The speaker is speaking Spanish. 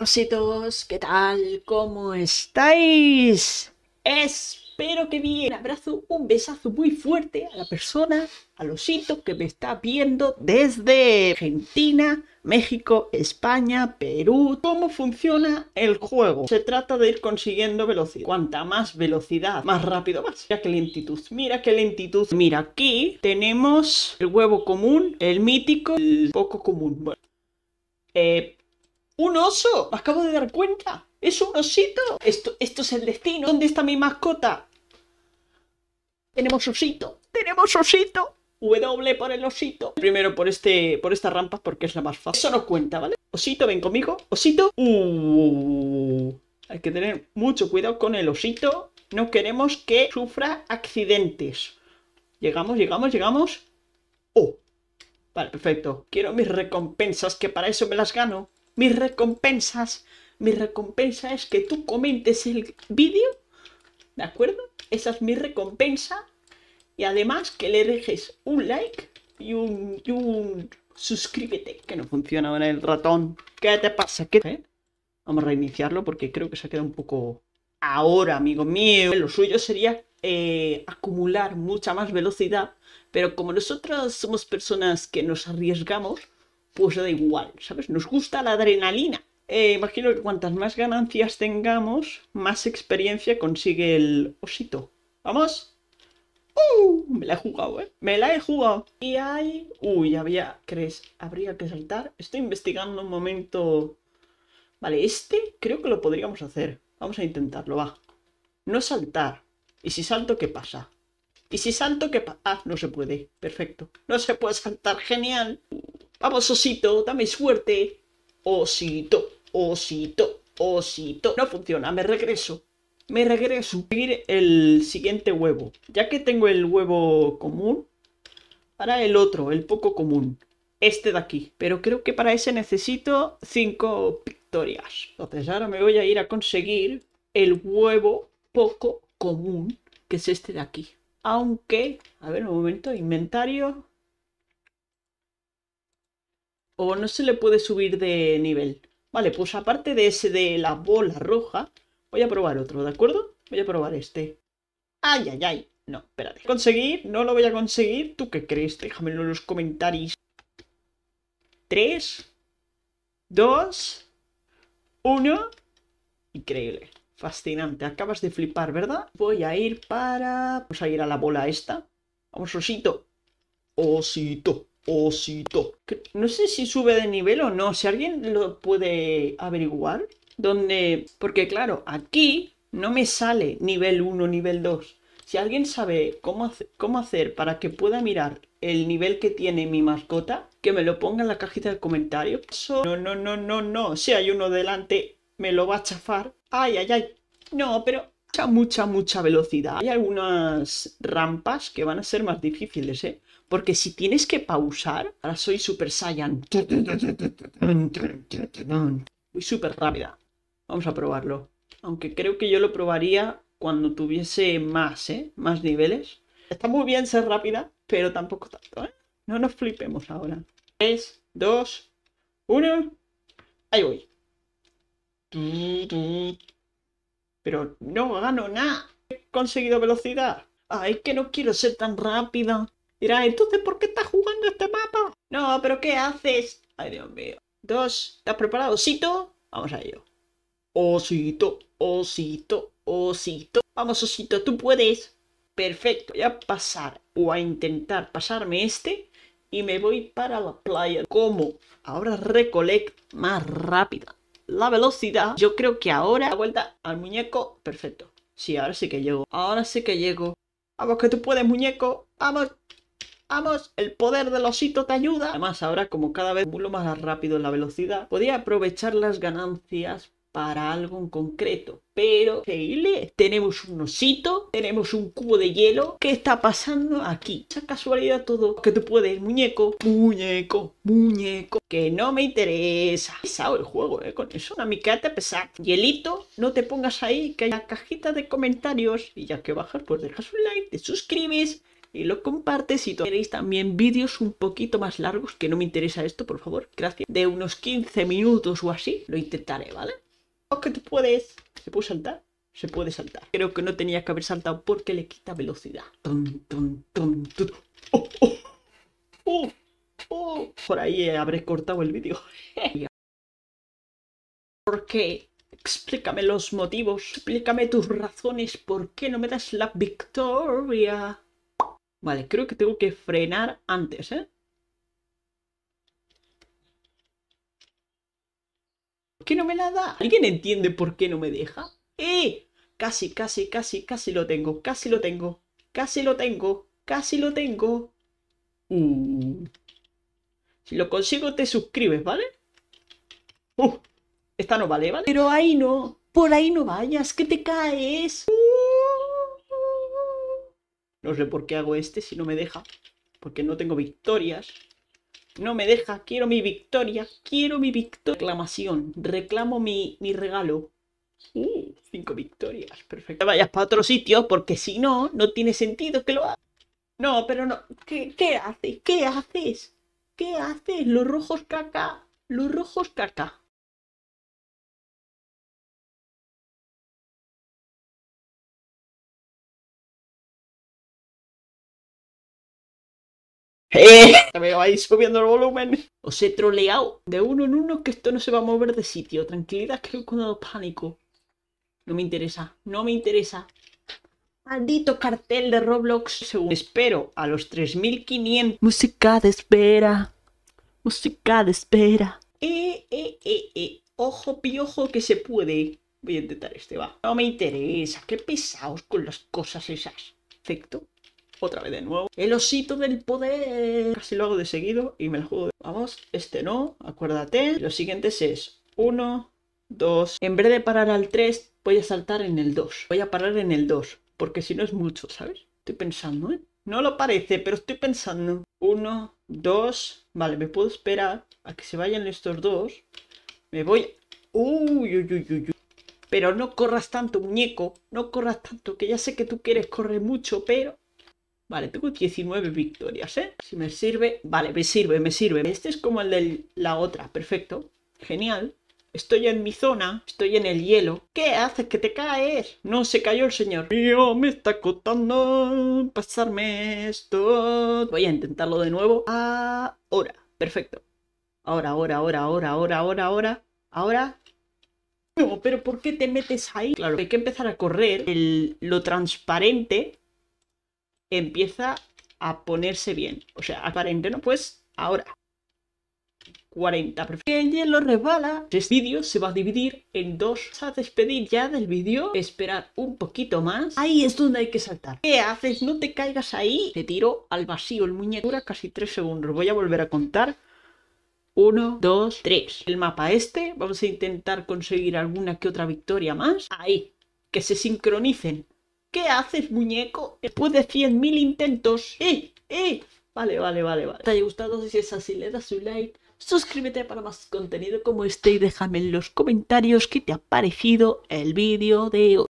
ositos! ¿qué tal? ¿Cómo estáis? Espero que bien. Un abrazo, un besazo muy fuerte a la persona, al osito que me está viendo desde Argentina, México, España, Perú. ¿Cómo funciona el juego? Se trata de ir consiguiendo velocidad. Cuanta más velocidad, más rápido más Mira qué lentitud, mira qué lentitud. Mira, aquí tenemos el huevo común, el mítico, el poco común. Bueno, eh, ¿Un oso? ¿Me acabo de dar cuenta? ¿Es un osito? Esto, esto es el destino. ¿Dónde está mi mascota? Tenemos osito. Tenemos osito. W por el osito. Primero por este por esta rampa porque es la más fácil. Eso no cuenta, ¿vale? Osito, ven conmigo. Osito. Uh, hay que tener mucho cuidado con el osito. No queremos que sufra accidentes. Llegamos, llegamos, llegamos. Oh. Vale, perfecto. Quiero mis recompensas que para eso me las gano mis recompensas, mi recompensa es que tú comentes el vídeo, ¿de acuerdo? Esa es mi recompensa. Y además que le dejes un like y un, suscríbete, que no funciona ahora el ratón. ¿Qué te pasa? ¿Qué? ¿Eh? Vamos a reiniciarlo porque creo que se ha quedado un poco... Ahora, amigo mío, lo suyo sería eh, acumular mucha más velocidad, pero como nosotros somos personas que nos arriesgamos, pues da igual, ¿sabes? Nos gusta la adrenalina. imagino eh, que cuantas más ganancias tengamos, más experiencia consigue el osito. ¿Vamos? ¡Uh! Me la he jugado, ¿eh? Me la he jugado. Y hay... Uy, había... ¿Crees? Habría que saltar. Estoy investigando un momento... Vale, este creo que lo podríamos hacer. Vamos a intentarlo, va. No saltar. ¿Y si salto, qué pasa? ¿Y si salto, qué pasa? Ah, no se puede. Perfecto. No se puede saltar. Genial. Vamos, osito, dame suerte. Osito, osito, osito. No funciona, me regreso. Me regreso. subir el siguiente huevo. Ya que tengo el huevo común, para el otro, el poco común. Este de aquí. Pero creo que para ese necesito cinco victorias. Entonces ahora me voy a ir a conseguir el huevo poco común, que es este de aquí. Aunque, a ver un momento, inventario, o no se le puede subir de nivel. Vale, pues aparte de ese de la bola roja, voy a probar otro, ¿de acuerdo? Voy a probar este. Ay, ay, ay. No, espérate. ¿Conseguir? No lo voy a conseguir. ¿Tú qué crees? Déjamelo en los comentarios. Tres Dos Uno Increíble. Fascinante. Acabas de flipar, ¿verdad? Voy a ir para... Vamos a ir a la bola esta. Vamos, osito. Osito osito. No sé si sube de nivel o no. Si alguien lo puede averiguar. Donde. Porque claro, aquí no me sale nivel 1, nivel 2. Si alguien sabe cómo, cómo hacer para que pueda mirar el nivel que tiene mi mascota, que me lo ponga en la cajita de comentarios. no, no, no, no, no. Si hay uno delante, me lo va a chafar. Ay, ay, ay. No, pero mucha, mucha, mucha velocidad. Hay algunas rampas que van a ser más difíciles, ¿eh? porque si tienes que pausar, ahora soy Super Saiyan. Voy súper rápida. Vamos a probarlo. Aunque creo que yo lo probaría cuando tuviese más, ¿eh? Más niveles. Está muy bien ser rápida, pero tampoco tanto, ¿eh? No nos flipemos ahora. 3, 2, 1. Ahí voy. Pero no gano nada. He conseguido velocidad. Ay, ah, que no quiero ser tan rápida. Dirá, entonces, ¿por qué estás jugando este mapa? No, pero ¿qué haces? Ay, Dios mío. Dos, ¿estás preparado? Osito, vamos a ello. Osito, osito, osito. Vamos, osito, tú puedes. Perfecto, voy a pasar o a intentar pasarme este y me voy para la playa. ¿Cómo? ahora recolect más rápida la velocidad, yo creo que ahora la vuelta al muñeco, perfecto. Sí, ahora sí que llego. Ahora sí que llego. Vamos que tú puedes, muñeco. Vamos. Vamos, el poder del osito te ayuda. Además, ahora como cada vez vuelo más rápido en la velocidad, podía aprovechar las ganancias para algo en concreto. Pero, increíble, tenemos un osito, tenemos un cubo de hielo. ¿Qué está pasando aquí? Esa casualidad todo que tú puedes, muñeco, muñeco, muñeco. Que no me interesa. Pesado el juego, ¿eh? Con eso, una te pesada. Hielito, no te pongas ahí, que hay la cajita de comentarios. Y ya que bajas, pues dejas un like, te suscribes y lo compartes. Y queréis también vídeos un poquito más largos, que no me interesa esto, por favor, gracias, de unos 15 minutos o así, lo intentaré, ¿vale? O que tú puedes. ¿Se puede saltar? Se puede saltar. Creo que no tenía que haber saltado porque le quita velocidad. Oh, oh, oh, por ahí habré cortado el vídeo. ¿Por qué? Explícame los motivos, explícame tus razones, ¿por qué no me das la victoria? Vale, creo que tengo que frenar antes, ¿eh? ¿Por qué no me la da? ¿Alguien entiende por qué no me deja? ¡Eh! Casi, casi, casi, casi lo tengo, casi lo tengo, casi lo tengo, casi lo tengo. Mm. Si lo consigo te suscribes, ¿vale? Uh, esta no vale, ¿vale? Pero ahí no, por ahí no vayas, que te caes. No sé por qué hago este si no me deja. Porque no tengo victorias. No me deja. Quiero mi victoria. Quiero mi victoria. Reclamación. Reclamo mi, regalo. cinco victorias. Perfecto. vayas para otro sitio porque si no, no tiene sentido que lo haga. No, pero no. ¿Qué, ¿Qué haces? ¿Qué haces? ¿Qué haces? Los rojos caca. Los rojos caca. Eh, me vais subiendo el volumen. Os he troleado de uno en uno que esto no se va a mover de sitio. Tranquilidad, que he dado pánico. No me interesa, no me interesa. Maldito cartel de Roblox. espero, a los 3500. Música de espera. Música de espera. Eh, eh, eh, eh. Ojo piojo que se puede. Voy a intentar este, va. No me interesa. Qué pesados con las cosas esas. Perfecto otra vez de nuevo. El osito del poder. Casi lo hago de seguido y me lo juego. Vamos, este no, acuérdate. Los siguientes es 1, 2. En vez de parar al 3, voy a saltar en el 2. Voy a parar en el 2, porque si no es mucho, ¿sabes? Estoy pensando, ¿eh? No lo parece, pero estoy pensando. 1, 2. Vale, me puedo esperar a que se vayan estos dos. Me voy... Uy, uy, uy, uy. Pero no corras tanto, muñeco. No corras tanto, que ya sé que tú quieres correr mucho, pero... Vale, tengo 19 victorias, ¿eh? Si me sirve... Vale, me sirve, me sirve. Este es como el de la otra, perfecto. Genial. Estoy en mi zona, estoy en el hielo. ¿Qué haces que te caes? No, se cayó el señor. Mío, me está costando pasarme esto. Voy a intentarlo de nuevo. Ahora, perfecto. Ahora, ahora, ahora, ahora, ahora, ahora, ahora. Ahora, pero ¿por qué te metes ahí? Claro, hay que empezar a correr el, lo transparente empieza a ponerse bien. O sea, aparente, ¿no? pues ahora. 40. Perfecto. El hielo resbala. Este vídeo se va a dividir en dos. a despedir ya del vídeo. Esperar un poquito más. Ahí es donde hay que saltar. ¿Qué haces? No te caigas ahí. Te tiro al vacío el muñeco. Dura casi 3 segundos. Voy a volver a contar. 1, 2, 3. El mapa este. Vamos a intentar conseguir alguna que otra victoria más. Ahí. Que se sincronicen. ¿Qué haces, muñeco? Después de 100.000 intentos. ¡Eh! ¡Eh! Vale, vale, vale, vale. ¿Te haya gustado? Si es así, le das un like. Suscríbete para más contenido como este y déjame en los comentarios qué te ha parecido el vídeo de hoy.